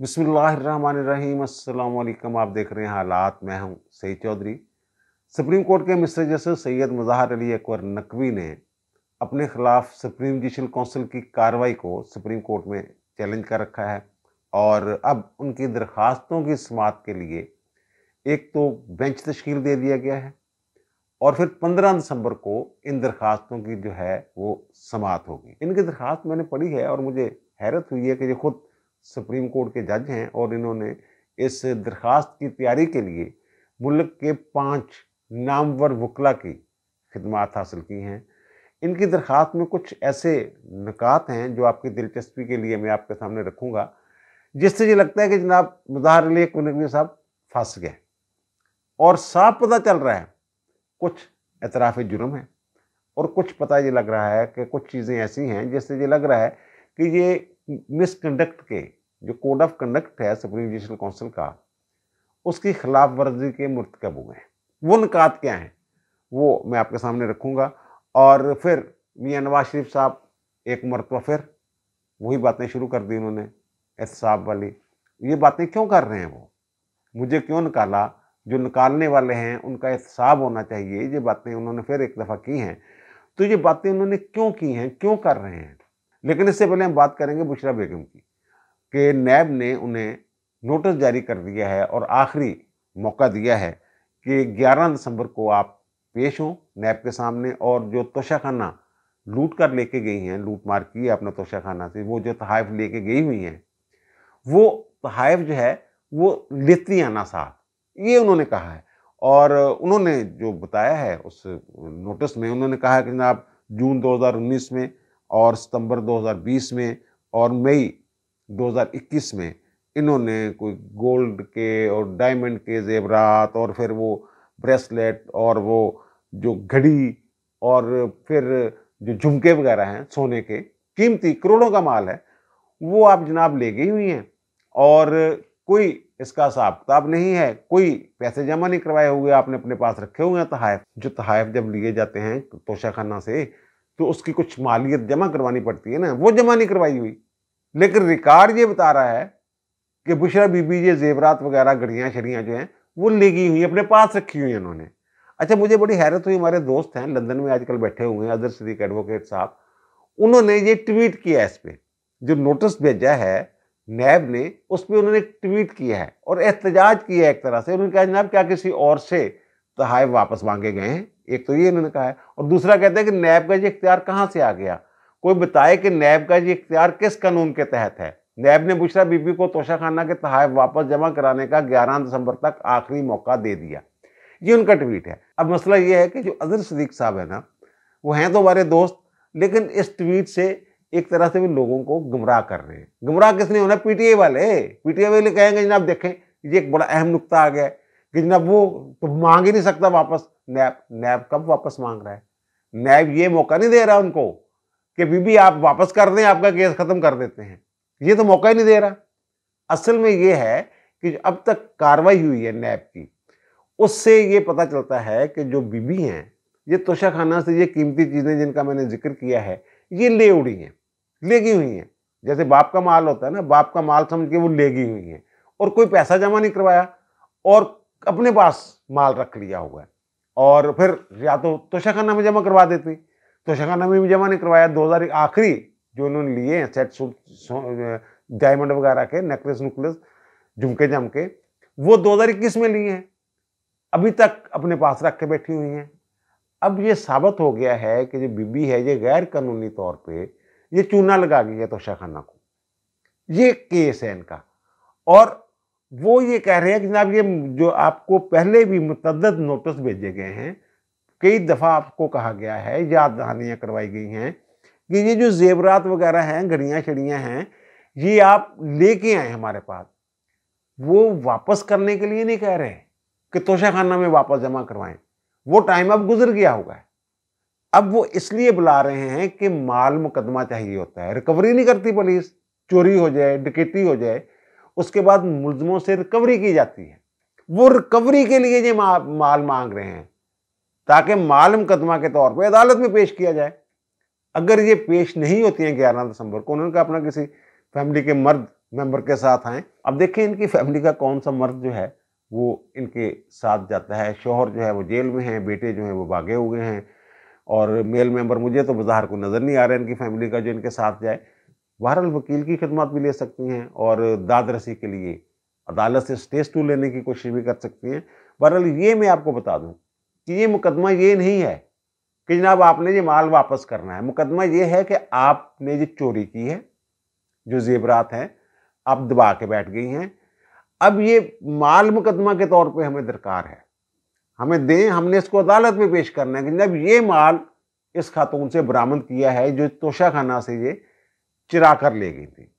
बिसमीम् अल्लाम आप देख रहे हैं हालात मैं हूं सईद चौधरी सुप्रीम कोर्ट के मिस्टर जस्टिस सैयद मज़ाहर अली अकबर नकवी ने अपने खिलाफ सुप्रीम जुडिशल कौंसिल की कार्रवाई को सुप्रीम कोर्ट में चैलेंज कर रखा है और अब उनकी दरख्वास्तों की समात के लिए एक तो बेंच तश्कील दे दिया गया है और फिर 15 दिसंबर को इन दरख्वास्तों की जो है वो समात होगी इनकी दरख्वास्त मैंने पढ़ी है और मुझे हैरत हुई है कि ये खुद सुप्रीम कोर्ट के जज हैं और इन्होंने इस दरख्वास्त की तैयारी के लिए मुल्क के पांच नामवर वकला की खदमात हासिल की हैं इनकी दरख्वास्त में कुछ ऐसे नकात हैं जो आपकी दिलचस्पी के लिए मैं आपके सामने रखूँगा जिससे ये लगता है कि जनाब मुजाहर अली कुनवी साहब फंस गए और साफ पता चल रहा है कुछ एतराफ़ जुर्म है और कुछ पता ये लग रहा है कि कुछ चीज़ें ऐसी हैं जिससे ये लग रहा है कि ये मिसकंडक्ट के जो कोड ऑफ कंडक्ट है सुप्रीम जुडिशल काउंसिल का उसकी खिलाफ वर्जी के मुर्तकब हुए हैं वो निकात क्या हैं वो मैं आपके सामने रखूँगा और फिर मियाँ नवाज शरीफ साहब एक मरतबा फिर वही बातें शुरू कर दी उन्होंने एहसाब वाली ये बातें क्यों कर रहे हैं वो मुझे क्यों निकाला जो निकालने वाले हैं उनका एहसाब होना चाहिए ये बातें उन्होंने फिर एक दफ़ा की हैं तो ये बातें उन्होंने क्यों की हैं क्यों कर रहे हैं लेकिन इससे पहले हम बात करेंगे बुशरा बेगम की कि नैब ने उन्हें नोटिस जारी कर दिया है और आखिरी मौका दिया है कि 11 दिसंबर को आप पेश हों नैब के सामने और जो तोशाखाना लूट कर लेके गई हैं लूट मार की है अपना तोशाखाना से वो जो तहाइफ लेके गई हुई हैं वो तहाइफ जो है वो लेती आना साथ ये उन्होंने कहा है और उन्होंने जो बताया है उस नोटिस में उन्होंने कहा कि जनाब जून 2019 में और सितंबर 2020 में और मई 2021 में इन्होंने कोई गोल्ड के और डायमंड के जेवरात और फिर वो ब्रेसलेट और वो जो घड़ी और फिर जो झुमके वगैरह हैं सोने के कीमती करोड़ों का माल है वो आप जनाब ले गई हुई हैं और कोई इसका हिसाब किताब नहीं है कोई पैसे जमा नहीं करवाए हुए आपने अपने पास रखे हुए हैं तहाइफ जो तहाइफ जब लिए जाते हैं तो तोशाखाना से तो उसकी कुछ मालियत जमा करवानी पड़ती है ना वो जमा नहीं करवाई हुई लेकिन रिकॉर्ड ये बता रहा है कि बुशरा बीबी ये जेवरात वगैरह घड़ियाँ शड़ियाँ जो हैं वो गई हुई अपने पास रखी हुई उन्होंने अच्छा मुझे बड़ी हैरत हुई हमारे दोस्त हैं लंदन में आजकल बैठे हुए हैं अदर सदीक एडवोकेट साहब उन्होंने ये ट्वीट किया इस पर जो नोटिस भेजा है नैब ने उस पर उन्होंने ट्वीट किया है और एहतजाज किया है एक तरह से उन्होंने कहा जनाब क्या किसी और से तहफ़ वापस मांगे गए हैं एक तो ये इन्होंने कहा है और दूसरा कहते हैं कि नैब का ये इख्तियार कहाँ से आ गया कोई बताए कि नैब का ये इख्तियार किस कानून के तहत है नैब ने बुशरा बीबी को तोशाखाना के तहत वापस जमा कराने का ग्यारह दिसंबर तक आखिरी मौका दे दिया ये उनका ट्वीट है अब मसला ये है कि जो अजहर सदीक साहब है ना वो हैं तो हमारे दोस्त लेकिन इस ट्वीट से एक तरह से भी लोगों को गुमराह कर रहे हैं गुमराह किसने होना पीटीए वाले पीटीए वाले कहेंगे जनाब देखें ये एक बड़ा अहम नुकता आ गया है कि जनाब वो तो मांग ही नहीं सकता वापस नैब नैब कब वापस मांग रहा है नैब ये मौका नहीं दे रहा उनको कि बीबी आप वापस कर दें आपका केस ख़त्म कर देते हैं ये तो मौका ही नहीं दे रहा असल में ये है कि अब तक कार्रवाई हुई है नैब की उससे ये पता चलता है कि जो बीबी हैं ये तोशा खाना से ये कीमती चीज़ें जिनका मैंने जिक्र किया है ये ले उड़ी हैं लेगी हुई हैं जैसे बाप का माल होता है ना बाप का माल समझ के वो लेगी हुई हैं और कोई पैसा जमा नहीं करवाया और अपने पास माल रख लिया हुआ है और फिर या तो तोशाखाना में जमा करवा देते तोशाखाना में भी जमा नहीं करवाया दो हज़ार आखिरी जो उन्होंने लिए हैं सेट सूट डायमंड वगैरह के नेकलेस नुकलेस झुमके झमके वो दो हज़ार इक्कीस में लिए हैं अभी तक अपने पास रख के बैठी हुई हैं अब ये साबित हो गया है कि जो बीबी है ये गैर कानूनी तौर पे ये चूना लगा गई है तोशाखाना को ये केस है इनका और वो ये कह रहे हैं कि जनाब ये जो आपको पहले भी मतदद नोटिस भेजे गए हैं कई दफ़ा आपको कहा गया है याद दहानियाँ करवाई गई हैं कि ये जो जेवरात वगैरह हैं घड़ियाँ छड़ियाँ हैं ये आप लेके आए हमारे पास वो वापस करने के लिए नहीं कह रहे कि तोशा खाना में वापस जमा करवाएं वो टाइम अब गुजर गया होगा अब वो इसलिए बुला रहे हैं कि माल मुकदमा चाहिए होता है रिकवरी नहीं करती पुलिस चोरी हो जाए डकैती हो जाए उसके बाद मुलजमों से रिकवरी की जाती है वो रिकवरी के लिए ये मा, माल मांग रहे हैं ताकि माल मुकदमा के तौर पर अदालत में पेश किया जाए अगर ये पेश नहीं होती हैं ग्यारह दिसंबर को उन्होंने कहा अपना किसी फैमिली के मर्द मेंबर के साथ आए अब देखें इनकी फैमिली का कौन सा मर्द जो है वो इनके साथ जाता है शोहर जो है वो जेल में हैं बेटे जो हैं वो भागे हुए हैं और मेल मेंबर मुझे तो बाजार को नज़र नहीं आ रहा है इनकी फैमिली का जो इनके साथ जाए बहरहाल वकील की खिदमत भी ले सकती हैं और दाद रसी के लिए अदालत से स्टेज टू लेने की कोशिश भी कर सकती हैं बहरहाल ये मैं आपको बता दूं कि ये मुकदमा ये नहीं है कि जनाब आपने ये माल वापस करना है मुकदमा ये है कि आपने जो चोरी की है जो जेवरात हैं आप दबा के बैठ गई हैं अब ये माल मुकदमा के तौर पे हमें दरकार है हमें दें हमने इसको अदालत में पेश करना है कि जनाब ये माल इस खातून से बरामद किया है जो तोशाखाना से ये चिरा कर ले गई थी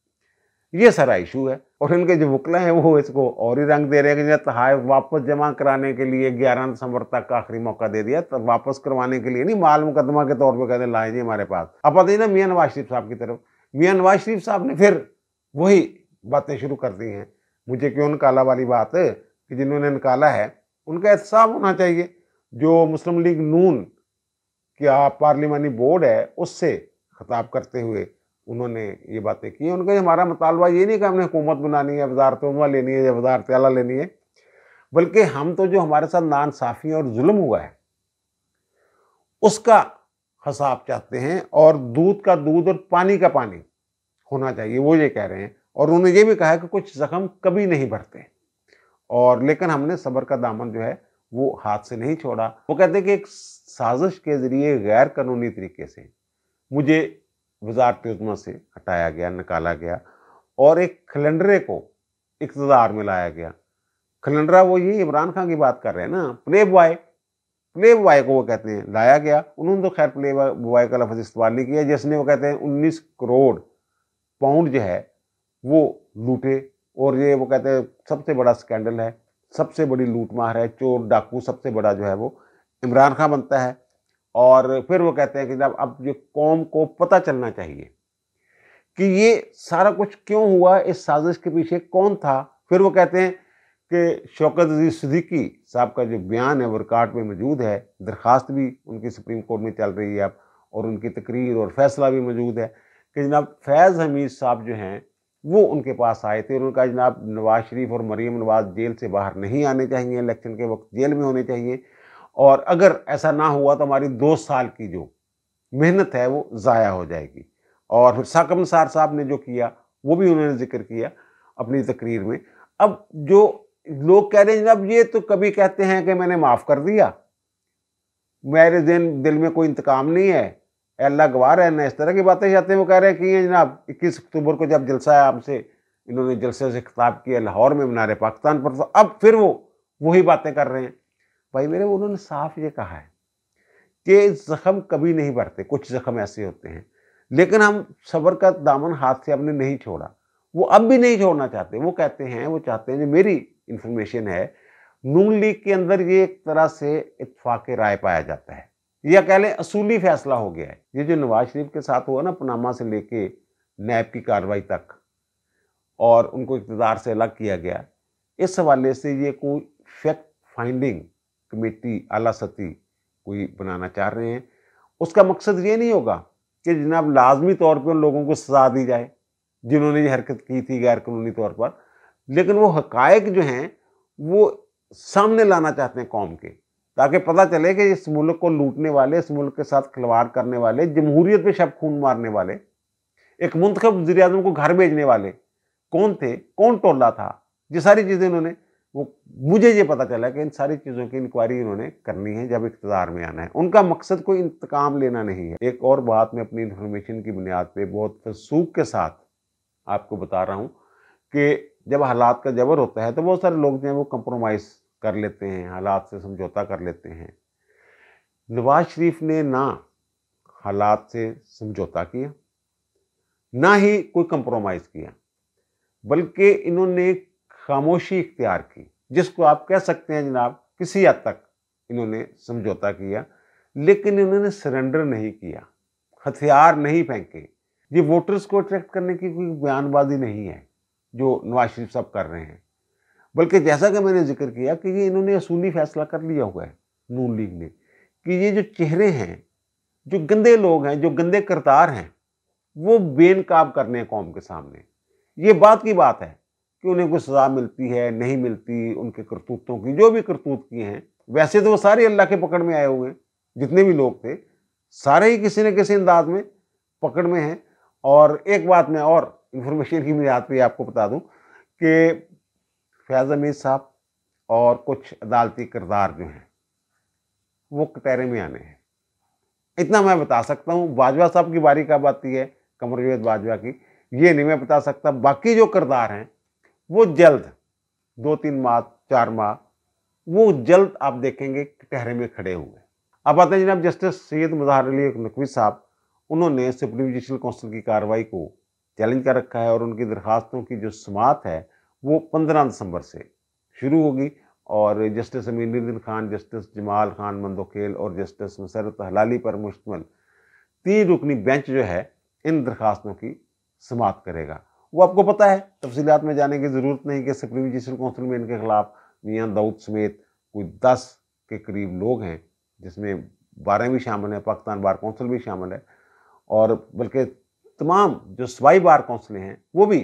ये सारा इशू है और इनके जो वकला हैं वो इसको और ही रंग दे रहे हैं कि हाय वापस जमा कराने के लिए ग्यारह दिसंबर तक का आखिरी मौका दे दिया तो वापस करवाने के लिए नहीं माल मुकदमा के तौर पर कहते लाए जी हमारे पास अब पता ही ना मियाँ नवाज शरीफ साहब की तरफ मियाँ नवाज शरीफ साहब ने फिर वही बातें शुरू कर दी हैं मुझे क्यों निकाला वाली बात कि जिन्होंने निकाला है उनका एहसाब होना चाहिए जो मुस्लिम लीग नून क्या पार्लियामानी बोर्ड है उससे खिताब करते हुए उन्होंने ये बातें की उनका ये हमारा मुतालबा ये नहीं कि हमने हुकूमत बनानी है वजारतुमा लेनी है या वजारत अला लेनी है बल्कि हम तो जो हमारे साथ नानसाफ़ी और जुल्म हुआ है उसका हिसाब चाहते हैं और दूध का दूध और पानी का पानी होना चाहिए वो ये कह रहे हैं और उन्होंने ये भी कहा कि कुछ ज़ख्म कभी नहीं भरते और लेकिन हमने सब्र का दामन जो है वो हाथ से नहीं छोड़ा वो कहते हैं कि एक साजिश के ज़रिए गैर कानूनी तरीके से मुझे वजारत उजमा से हटाया गया निकाला गया और एक खलंडरे को इकतदार में लाया गया खलंडरा वो ये इमरान खान की बात कर रहे हैं ना प्ले बॉय प्ले बॉय को वो कहते हैं लाया गया उन्होंने तो खैर प्ले बॉय का लफज इस्तेमाल नहीं किया जिसने वो कहते हैं उन्नीस करोड़ पाउंड जो है वो लूटे और ये वो कहते हैं सबसे बड़ा स्कैंडल है सबसे बड़ी लूट मार है चोर डाकू सबसे बड़ा जो है वो इमरान खान बनता है और फिर वो कहते हैं कि जब अब ये कौम को पता चलना चाहिए कि ये सारा कुछ क्यों हुआ इस साजिश के पीछे कौन था फिर वो कहते हैं कि शौकत अजीज सदीकी साहब का जो बयान है वो रिकॉर्ड में मौजूद है दरख्वास्त भी उनकी सुप्रीम कोर्ट में चल रही है अब और उनकी तकरीर और फैसला भी मौजूद है कि जनाब फैज़ हमीद साहब जो हैं वो उनके पास आए थे और उनका जनाब नवाज शरीफ और मरीम नवाज जेल से बाहर नहीं आने चाहिए इलेक्शन के वक्त जेल में होने चाहिए और अगर ऐसा ना हुआ तो हमारी दो साल की जो मेहनत है वो ज़ाया हो जाएगी और साकम सार साहब ने जो किया वो भी उन्होंने जिक्र किया अपनी तकरीर में अब जो लोग कह रहे हैं जनाब ये तो कभी कहते हैं कि मैंने माफ़ कर दिया मेरे दिन दिल में कोई इंतकाम नहीं है अल्लाह गवार है ना इस तरह की बातें जाते हैं वो कह रहे हैं कि ये जनाब इक्कीस अक्टूबर को जब जलसा है आपसे इन्होंने जलसे से खिताब किया लाहौर में मनारे पाकिस्तान पर तो अब फिर वो वही बातें कर रहे हैं भाई मेरे उन्होंने साफ ये कहा है कि जख्म कभी नहीं बढ़ते कुछ जख्म ऐसे होते हैं लेकिन हम सबर का दामन हाथ से हमने नहीं छोड़ा वो अब भी नहीं छोड़ना चाहते वो कहते हैं वो चाहते हैं जो मेरी इन्फॉर्मेशन है नून लीग के अंदर ये एक तरह से इतफाक राय पाया जाता है या कह लें असूली फैसला हो गया है ये जो नवाज शरीफ के साथ हुआ ना पनामा से लेके नैब की कार्रवाई तक और उनको इकतदार से अलग किया गया इस हवाले से ये कोई फैक्ट फाइंडिंग कमेटी आला सती कोई बनाना चाह रहे हैं उसका मकसद ये नहीं होगा कि जनाब लाजमी तौर पर उन लोगों को सजा दी जाए जिन्होंने ये हरकत की थी गैर कानूनी तौर पर लेकिन वो हकायक जो हैं वो सामने लाना चाहते हैं कौम के ताकि पता चले कि इस मुल्क को लूटने वाले इस मुल्क के साथ खिलवाड़ करने वाले जमहूरियत पे शब खून मारने वाले एक मुंतखब वजी को घर भेजने वाले कौन थे कौन टोला था ये सारी चीज़ें इन्होंने वो मुझे ये पता चला कि इन सारी चीज़ों की इंक्वायरी इन्होंने करनी है जब इकतदार में आना है उनका मकसद कोई इंतकाम लेना नहीं है एक और बात मैं अपनी इन्फॉर्मेशन की बुनियाद पर बहुत फसूक के साथ आपको बता रहा हूँ कि जब हालात का जबर होता है तो बहुत सारे लोग जो हैं वो कंप्रोमाइज़ कर लेते हैं हालात से समझौता कर लेते हैं नवाज शरीफ ने ना हालात से समझौता किया ना ही कोई कंप्रोमाइज़ किया बल्कि इन्होंने खामोशी इख्तियार की जिसको आप कह सकते हैं जनाब किसी हद तक इन्होंने समझौता किया लेकिन इन्होंने सरेंडर नहीं किया हथियार नहीं फेंके ये वोटर्स को अट्रैक्ट करने की कोई बयानबाजी नहीं है जो नवाज शरीफ साहब कर रहे हैं बल्कि जैसा कि मैंने जिक्र किया कि ये इन्होंने असूली फैसला कर लिया हुआ है नून लीग ने कि ये जो चेहरे हैं जो गंदे लोग हैं जो गंदे करतार हैं वो बेनकाब करने हैं कौम के सामने ये बात की बात है कि उन्हें कोई सज़ा मिलती है नहीं मिलती उनके करतूतों की जो भी करतूत किए हैं वैसे तो वो सारे अल्लाह के पकड़ में आए हुए हैं जितने भी लोग थे सारे ही किसी न किसी अंदाज में पकड़ में हैं और एक बात मैं और इन्फॉर्मेशन की मेरे याद पर आपको बता दूं कि फैज़ अमीर साहब और कुछ अदालती किरदार जो हैं वो कटहरे में आने हैं इतना मैं बता सकता हूँ बाजवा साहब की बारी कब आती है कमर जवेद बाजवा की ये नहीं मैं बता सकता बाकी जो किरदार हैं वो जल्द दो तीन माह चार माह वो जल्द आप देखेंगे टहरे में खड़े होंगे अब आते हैं जनाब जस्टिस सैयद मजहर अली नकवी साहब उन्होंने सुप्रीम जुडिशल काउंसिल की कार्रवाई को चैलेंज कर रखा है और उनकी दरखास्तों की जो समात है वो पंद्रह दिसंबर से शुरू होगी और जस्टिस अमीनुद्दीन खान जस्टिस जमाल खान मंदोखेल और जस्टिस मसरत हलाली पर मुश्तमल तीन रुकनी बेंच जो है इन दरखास्तों की समाप्त करेगा वो आपको पता है तफसीत में जाने की ज़रूरत नहीं कि सुप्रीम जुडिशल काउंसिल में इनके खिलाफ मियाँ दाऊद समेत कोई दस के करीब लोग हैं जिसमें बारह भी शामिल हैं पाकिस्तान बार काउंसिल भी शामिल है और बल्कि तमाम जो सवाई बार कौंसिलें हैं वो भी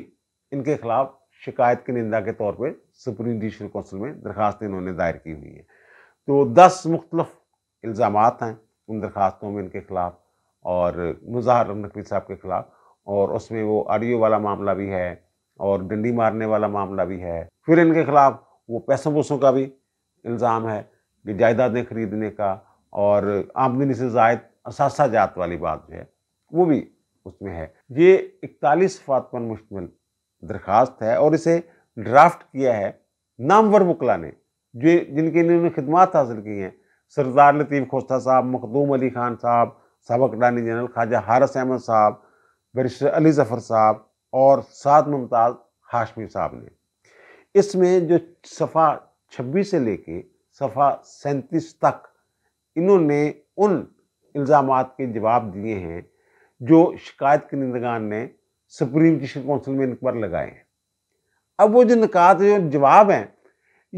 इनके खिलाफ शिकायत की निंदा के तौर पर सुप्रीम जुडिशल काउंसिल में दरख्वास्त इन्होंने दायर की हुई हैं तो दस मुख्तलफ इल्ज़ाम हैं उन दरख्वास्तों में इनके खिलाफ और मुजाहर नकवी साहब के खिलाफ और उसमें वो आरियो वाला मामला भी है और डंडी मारने वाला मामला भी है फिर इनके खिलाफ वो पैसों पूसों का भी इल्ज़ाम है कि जायदादें खरीदने का और आमदनी से जायद असासा जात वाली बात जो है वो भी उसमें है ये इकतालीस फात पर मुश्तमिल दरख्वास्त है और इसे ड्राफ्ट किया है नामवर मुकला ने जो जिनके इन्होंने खदमात हासिल की हैं सरदार लतीफ़ खोस्ता साहब मखदूम अली खान साहब सबक डानी जनरल ख्वाजा हारस अहमद साहब बैरिस्टर अली ज़फ़र साहब और साद मुमताज़ हाशमी साहब ने इसमें जो सफ़ा छब्बीस से लेके सफ़ा सैंतीस तक इन्होंने उन इल्ज़ाम के जवाब दिए हैं जो शिकायत के निंदगान ने सुप्रीम जुडिशल काउंसिल में इन पर लगाए हैं अब वो जो निकात जो जवाब हैं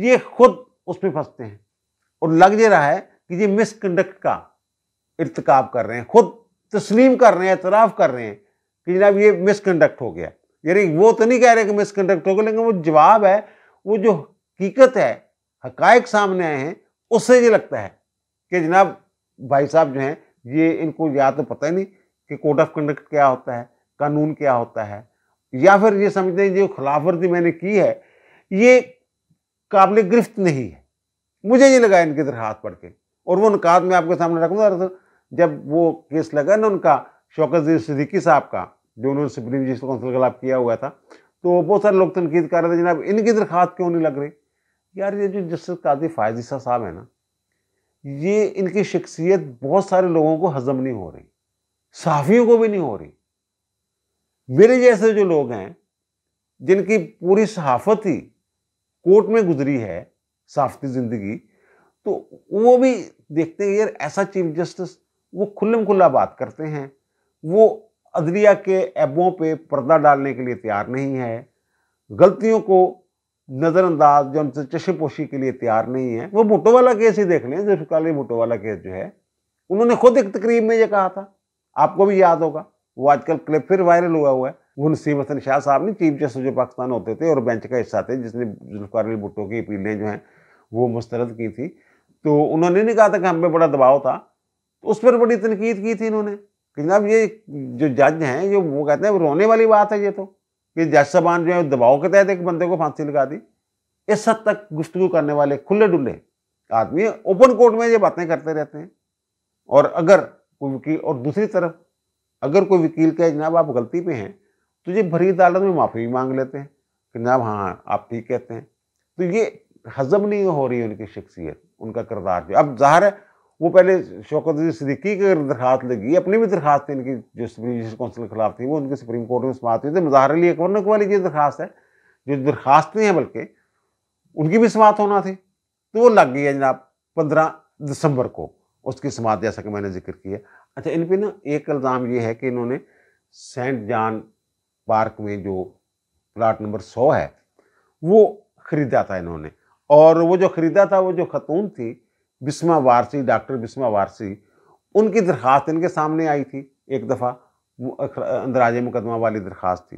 ये खुद उसमें फंसते हैं और लग ये रहा है कि ये मिसकंडक्ट का इरतकब कर रहे हैं खुद तस्लीम कर रहे हैं एतराफ़ कर रहे हैं कि जनाब ये मिसकंडक्ट हो गया यानी वो तो नहीं कह रहे कि मिसकंडक्ट हो गया लेकिन वो जवाब है वो जो हकीकत है हकायक सामने आए हैं उससे ये लगता है कि जनाब भाई साहब जो हैं ये इनको या तो पता ही नहीं कि कोड ऑफ कंडक्ट क्या होता है कानून क्या होता है या फिर ये समझते हैं जो खिलाफ वर्जी मैंने की है ये काबिल गिरफ्त नहीं है मुझे ये लगा इनके हाथ पड़ के और वो नकात मैं आपके सामने रखूँगा जब वो केस लगा ना उनका शौकत सदीकी साहब का जो उन्होंने सुप्रीम जुडिशल काउंसिल के खिलाफ किया हुआ था तो बहुत सारे लोग तनकीद कर रहे थे जनाब इनकी दरखात क्यों नहीं लग रही यार ये जो जस्टिस काजी फायज साहब है ना ये इनकी शख्सियत बहुत सारे लोगों को हजम नहीं हो रही सहाफ़ियों को भी नहीं हो रही मेरे जैसे जो लोग हैं जिनकी पूरी सहाफत ही कोर्ट में गुजरी है सहाफती ज़िंदगी तो वो भी देखते हैं यार ऐसा चीफ जस्टिस वो खुल्लम खुल्ला बात करते हैं वो अदलिया के ऐबों पे पर्दा डालने के लिए तैयार नहीं है गलतियों को नज़रअंदाज जो उनसे चशमपोशी के लिए तैयार नहीं है वो भुटो वाला केस ही देख लें जुल्फिकारी भुटो वाला केस जो है उन्होंने खुद एक तकरीब में ये कहा था आपको भी याद होगा वो आजकल क्लिप फिर वायरल हुआ हुआ है वो नसीम हसन शाह साहब ने चीफ जस्टिस जो पाकिस्तान होते थे और बेंच का हिस्सा थे जिसने अली भुट्टो की अपीलें जो हैं वो मुस्तरद की थी तो उन्होंने नहीं कहा था कि हम पे बड़ा दबाव था तो उस पर बड़ी तनकीद की थी इन्होंने लेकिन अब ये जो जज हैं ये वो कहते हैं रोने वाली बात है ये तो कि जज साहबान जो है दबाव के तहत एक बंदे को फांसी लगा दी इस हद तक गुफ्तु करने वाले खुले डुल्ले आदमी ओपन कोर्ट में ये बातें करते रहते हैं और अगर कोई वकील और दूसरी तरफ अगर कोई वकील कहे जनाब आप गलती पे हैं तो ये भरी अदालत में माफ़ी भी मांग लेते हैं कि जनाब हाँ हाँ आप ठीक कहते हैं तो ये हजम नहीं हो रही उनकी शख्सियत उनका किरदार जो अब जाहिर है वो पहले शौकत सदीकी की दरखात लगी अपनी भी दरखास्त इनकी जो सुप्रीम काउंसिल के खिलाफ थी वो उनके सुप्रीम कोर्ट में समाप्त हुई थी मजहर अली अकबर नकवी वाली जो दरखास्त है जो दरखास्तें हैं बल्कि उनकी भी समाप्त होना थी तो वो लग गई है जनाब पंद्रह दिसंबर को उसकी समाप्त जैसा कि मैंने जिक्र किया अच्छा इन पर ना एक इल्ज़ाम ये है कि इन्होंने सेंट जान पार्क में जो प्लाट नंबर सौ है वो ख़रीदा था इन्होंने और वो जो ख़रीदा था वो जो खतून थी बिस्मा वारसी डॉक्टर बिस्मा वारसी उनकी दरख्वास्त इनके सामने आई थी एक दफ़ा अंदराज मुकदमा वाली दरख्वास्त थी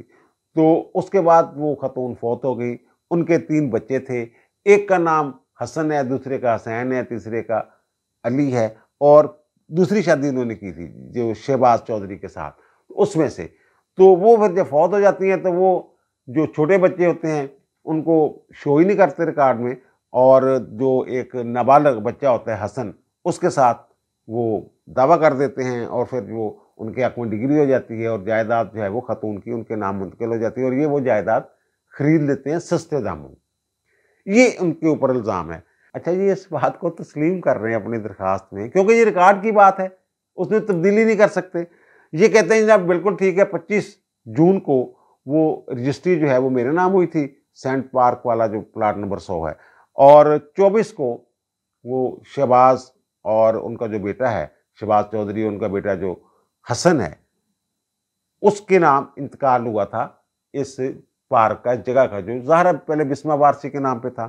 तो उसके बाद वो खतून फौत हो गई उनके तीन बच्चे थे एक का नाम हसन है दूसरे का हसैन है तीसरे का अली है और दूसरी शादी इन्होंने की थी जो शहबाज चौधरी के साथ तो उसमें से तो वो फिर जब फौत हो जाती हैं तो वो जो छोटे बच्चे होते हैं उनको शो ही नहीं करते रिकॉर्ड में और जो एक नाबालग बच्चा होता है हसन उसके साथ वो दावा कर देते हैं और फिर वो उनके हक में डिग्री हो जाती है और जायदाद जो है वो ख़तून की उनके नाम मुंतकिल हो जाती है और ये वो जायदाद खरीद लेते हैं सस्ते दामों ये उनके ऊपर इल्ज़ाम है अच्छा ये इस बात को तस्लीम कर रहे हैं अपनी दरख्वास्त में क्योंकि ये रिकॉर्ड की बात है उसमें तब्दीली नहीं कर सकते ये कहते हैं जनाब बिल्कुल ठीक है पच्चीस जून को वो रजिस्ट्री जो है वो मेरे नाम हुई थी सेंट पार्क वाला जो प्लाट नंबर सौ है और 24 को वो शहबाज और उनका जो बेटा है शहबाज चौधरी उनका बेटा जो हसन है उसके नाम इंतकाल हुआ था इस पार्क का जगह का जो ज़ाहरा पहले बिस्मा वारसी के नाम पे था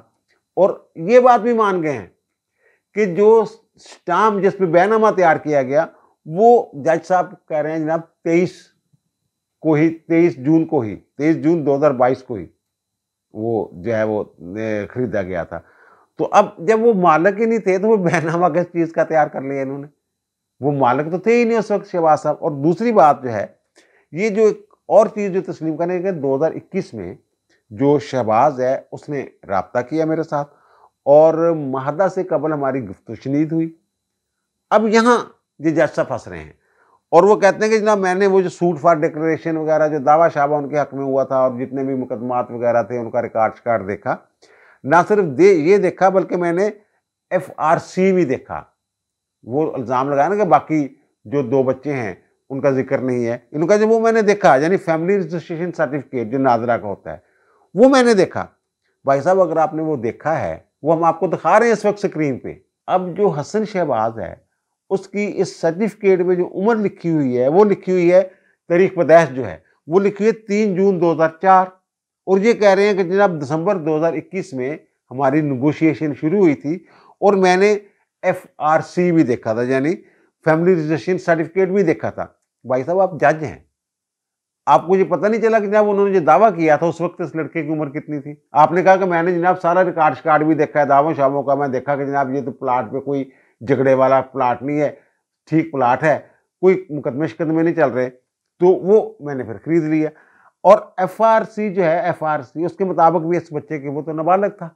और ये बात भी मान गए हैं कि जो स्टाम जिस पे बैनामा तैयार किया गया वो जज साहब कह रहे हैं जनाब तेईस को ही तेईस जून को ही तेईस जून 2022 को ही वो जो है वो खरीदा गया था तो अब जब वो मालक ही नहीं थे तो वो बहनामा किस चीज़ का तैयार कर लिया इन्होंने वो मालक तो थे ही नहीं उस वक्त शहबाज साहब और दूसरी बात जो है ये जो एक और चीज़ जो तस्लीम करने के दो हज़ार इक्कीस में जो शहबाज है उसने रबता किया मेरे साथ और महदा से कबल हमारी गुफ्त शनीद हुई अब यहाँ ये जज साहब फंस रहे हैं और वो कहते हैं कि जना मैंने वो जो सूट फॉर डेकोरेशन वगैरह जो दावा शाबा उनके हक में हुआ था और जितने भी मुकदमात वगैरह थे उनका रिकॉर्ड शिकार्ड देखा ना सिर्फ दे ये देखा बल्कि मैंने एफ आर सी भी देखा वो इल्ज़ाम लगाया ना कि बाकी जो दो बच्चे हैं उनका जिक्र नहीं है इनका जब वो मैंने देखा यानी फैमिली रजिस्ट्रेशन सर्टिफिकेट जो नाजरा का होता है वो मैंने देखा भाई साहब अगर आपने वो देखा है वो हम आपको दिखा रहे हैं इस वक्त स्क्रीन पे अब जो हसन शहबाज है उसकी इस सर्टिफिकेट में जो उम्र लिखी हुई है वो लिखी हुई है तारीख पैदाइश जो है वो लिखी हुई है तीन जून 2004 और ये कह रहे हैं कि जनाब दिसंबर 2021 में हमारी नगोशिएशन शुरू हुई थी और मैंने एफ आर सी भी देखा था यानी फैमिली रजिस्ट्रेशन सर्टिफिकेट भी देखा था भाई साहब आप जज हैं आपको ये पता नहीं चला कि जब उन्होंने जो दावा किया था उस वक्त इस लड़के की उम्र कितनी थी आपने कहा कि मैंने जनाब सारा रिकार्ड शिकार्ड भी देखा है दावों शावों का मैं देखा कि जनाब ये तो प्लाट पे कोई झगड़े वाला प्लाट नहीं है ठीक प्लाट है कोई मुकदमे शिकदमे नहीं चल रहे तो वो मैंने फिर खरीद लिया और एफ जो है एफ उसके मुताबिक भी इस बच्चे के वो तो नाबालिग था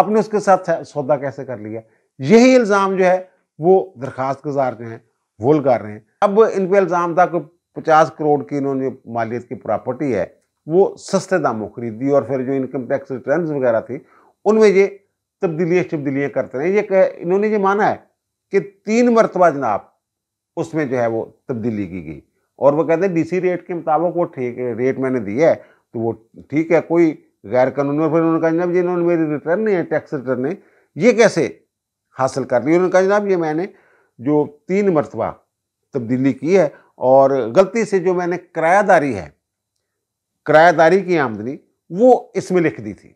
आपने उसके साथ सौदा कैसे कर लिया यही इल्ज़ाम जो है वो दरख्वास्त गुजार जो हैं वो लगा रहे हैं अब इन पर इल्ज़ाम था कि पचास करोड़ की इन्होंने मालियत की प्रॉपर्टी है वो सस्ते दामों खरीदी और फिर जो इनकम टैक्स रिटर्न वगैरह थी उनमें ये तब्दीलियाँ तब्दीलियाँ करते रहे ये इन्होंने ये माना है कि तीन मरतबा जनाब उसमें जो है वो तब्दीली की गई और वो कहते हैं डीसी रेट के मुताबिक वो ठीक रेट मैंने दिया है तो वो ठीक है कोई गैर कानूनी फिर उन्होंने कहा जनाब जी इन्होंने मेरी रिटर्न नहीं है टैक्स रिटर्न नहीं ये कैसे हासिल कर ली उन्होंने कहा जनाब ये मैंने जो तीन मरतबा तब्दीली की है और गलती से जो मैंने किरायादारी है किरायादारी की आमदनी वो इसमें लिख दी थी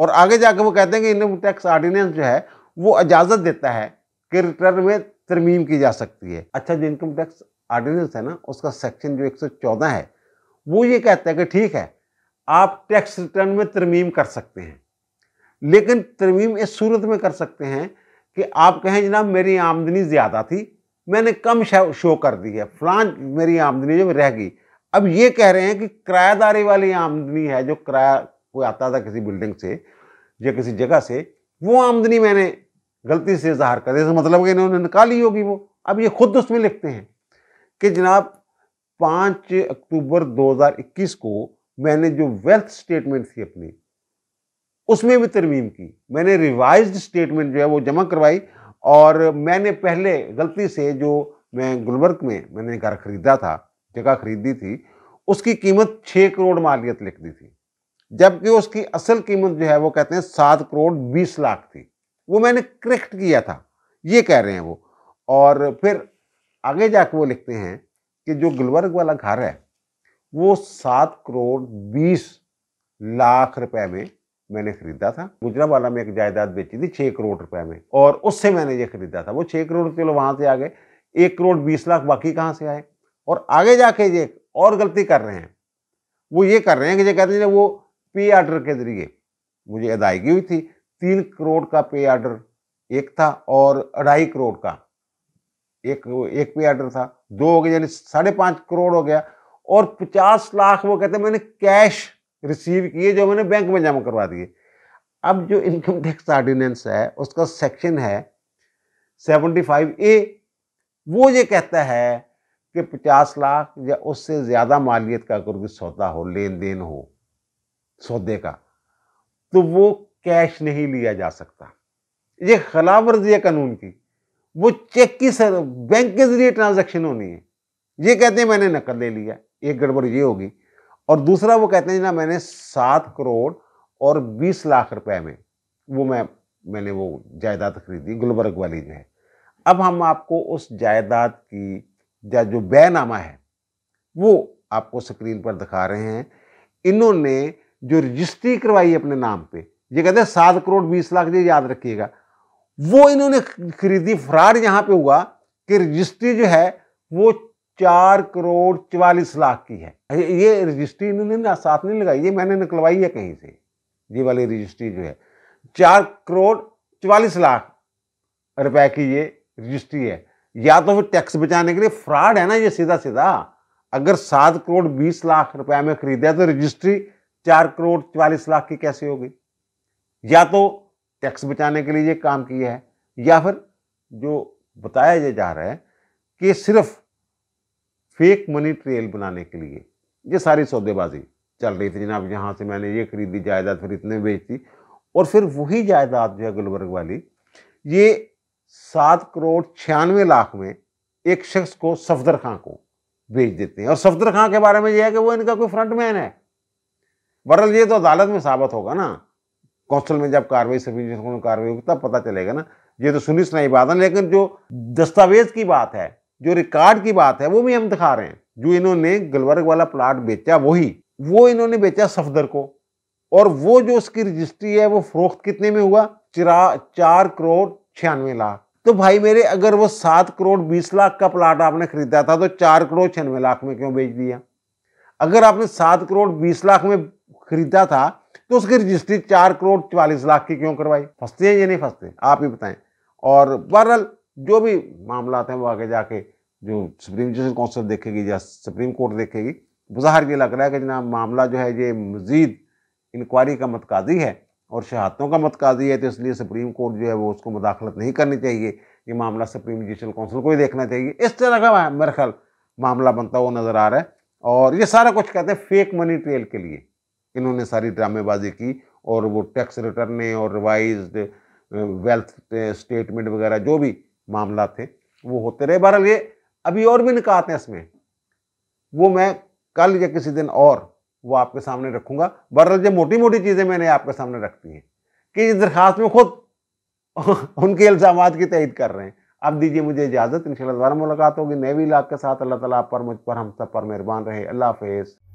और आगे जाकर वो कहते हैं कि इनकम टैक्स ऑर्डिनेंस जो है वो इजाज़त देता है कि रिटर्न में तरमीम की जा सकती है अच्छा जो इनकम टैक्स ऑर्डिनेंस है ना उसका सेक्शन जो 114 है वो ये कहता है कि ठीक है आप टैक्स रिटर्न में तरमीम कर सकते हैं लेकिन तरमीम इस सूरत में कर सकते हैं कि आप कहें जनाब मेरी आमदनी ज़्यादा थी मैंने कम शो कर दी है फ्लान मेरी आमदनी जो रह गई अब ये कह रहे हैं कि किरायादारी वाली आमदनी है जो किराया कोई आता था किसी बिल्डिंग से या किसी जगह से वो आमदनी मैंने गलती से इजहार कर दिया मतलब कि इन्होंने निकाली होगी वो अब ये खुद उसमें लिखते हैं कि जनाब पाँच अक्टूबर 2021 को मैंने जो वेल्थ स्टेटमेंट थी अपनी उसमें भी तरमीम की मैंने रिवाइज स्टेटमेंट जो है वो जमा करवाई और मैंने पहले गलती से जो मैं गुलमर्ग में मैंने घर खरीदा था जगह खरीदी थी उसकी कीमत छः करोड़ मालियत लिख दी थी जबकि उसकी असल कीमत जो है वो कहते हैं सात करोड़ बीस लाख थी वो मैंने करेक्ट किया था ये कह रहे हैं वो और फिर आगे जाके वो लिखते हैं कि जो गुलबर्ग वाला घर है वो सात करोड़ बीस लाख रुपए में मैंने खरीदा था गुजरावाला में एक जायदाद बेची थी छः करोड़ रुपए में और उससे मैंने ये खरीदा था वो छः करोड़ चलो वहाँ से आ गए एक करोड़ बीस लाख बाकी कहाँ से आए और आगे जाके ये और गलती कर रहे हैं वो ये कर रहे हैं कि ये कहते हैं वो पे आर्डर के जरिए मुझे अदायगी हुई थी तीन करोड़ का पे आर्डर एक था और अढ़ाई करोड़ का एक एक पे आर्डर था दो हो गए यानी साढ़े पाँच करोड़ हो गया और पचास लाख वो कहते मैंने कैश रिसीव किए जो मैंने बैंक में जमा करवा दिए अब जो इनकम टैक्स ऑर्डिनेंस है उसका सेक्शन है सेवेंटी फाइव ए वो ये कहता है कि पचास लाख या उससे ज़्यादा मालियत का अगर कोई सौदा हो लेन देन हो सौदे का तो वो कैश नहीं लिया जा सकता ये खिलाफ वर्जी है कानून की वो चेक की सर बैंक के जरिए ट्रांजैक्शन होनी है ये कहते हैं मैंने नकल ले लिया एक गड़बड़ ये होगी और दूसरा वो कहते हैं ना मैंने सात करोड़ और बीस लाख रुपए में वो मैं मैंने वो जायदाद खरीदी गुलबर्ग वाली जो है अब हम आपको उस जायदाद की या जो बैनामा है वो आपको स्क्रीन पर दिखा रहे हैं इन्होंने जो रजिस्ट्री करवाई अपने नाम पे ये कहते हैं सात करोड़ बीस लाख ये याद रखिएगा वो इन्होंने खरीदी फ्रॉड यहाँ पे हुआ कि रजिस्ट्री जो है वो चार करोड़ चवालीस लाख की है ये रजिस्ट्री इन्होंने ना साथ नहीं लगाई ये मैंने निकलवाई है कहीं से ये वाली रजिस्ट्री जो है चार करोड़ चवालीस लाख रुपए की ये रजिस्ट्री है या तो फिर टैक्स बचाने के लिए फ्रॉड है ना ये सीधा सीधा अगर सात करोड़ बीस लाख रुपए में खरीदा तो रजिस्ट्री चार करोड़ चालीस लाख की कैसे हो गई या तो टैक्स बचाने के लिए ये काम किया है या फिर जो बताया जा रहा है कि सिर्फ फेक मनी ट्रेल बनाने के लिए ये सारी सौदेबाजी चल रही थी जनाब यहाँ से मैंने ये खरीदी जायदाद फिर इतने बेच दी और फिर वही जायदाद जो है गुलबर्ग वाली ये सात करोड़ छियानवे लाख में एक शख्स को सफदर खां को बेच देते हैं और सफदर खां के बारे में यह है कि वो इनका कोई फ्रंट मैन है वरल ये तो अदालत में साबित होगा ना कौंसल में जब कार्रवाई सब कार्रवाई होगी तब पता चलेगा ना ये तो सुनी सुनाई बात है लेकिन जो दस्तावेज की बात है जो रिकॉर्ड की बात है वो भी हम दिखा रहे हैं जो इन्होंने गुलबर्ग वाला प्लाट बेचा वही वो इन्होंने बेचा सफदर को और वो जो उसकी रजिस्ट्री है वो फरोख्त कितने में हुआ चिरा चार करोड़ छियानवे लाख तो भाई मेरे अगर वो सात करोड़ बीस लाख का प्लाट आपने खरीदा था तो चार करोड़ छियानवे लाख में क्यों बेच दिया अगर आपने सात करोड़ बीस लाख में खरीदा था तो उसकी रजिस्ट्री चार करोड़ चवालीस लाख की क्यों करवाई फंसते हैं या नहीं फंसते आप ही बताएं और बहरहाल जो भी मामला हैं वो आगे जाके जो सुप्रीम जस्टिस काउंसिल देखेगी या सुप्रीम कोर्ट देखेगी बाहर ये लग रहा है कि जना मामला जो है ये मजीद इंक्वायरी का मतकाजी है और शहादतों का मतकाजी है तो इसलिए सुप्रीम कोर्ट जो है वो उसको मुदाखलत नहीं करनी चाहिए ये मामला सुप्रीम जुडिशल काउंसिल को ही देखना चाहिए इस तरह का मेरा ख्याल मामला बनता हुआ नज़र आ रहा है और ये सारा कुछ कहते हैं फेक मनी ट्रेल के लिए इन्होंने सारी ड्रामेबाजी की और वो टैक्स रिटर्न और रिवाइज वेल्थ स्टेटमेंट वगैरह जो भी मामला थे वो होते रहे बहरहाल ये अभी और भी निकात हैं इसमें वो मैं कल या किसी दिन और वो आपके सामने रखूंगा बहरहाल ये मोटी मोटी चीज़ें मैंने आपके सामने रख दी हैं कि इस दरख्वास्त में खुद उनके इल्ज़ाम की तहद कर रहे हैं अब दीजिए मुझे इजाज़त इन दोबारा मुलाकात होगी नए भी इलाक के साथ अल्लाह ताला पर मुझ पर हम सब पर मेहरबान रहे अल्लाह हाफिज़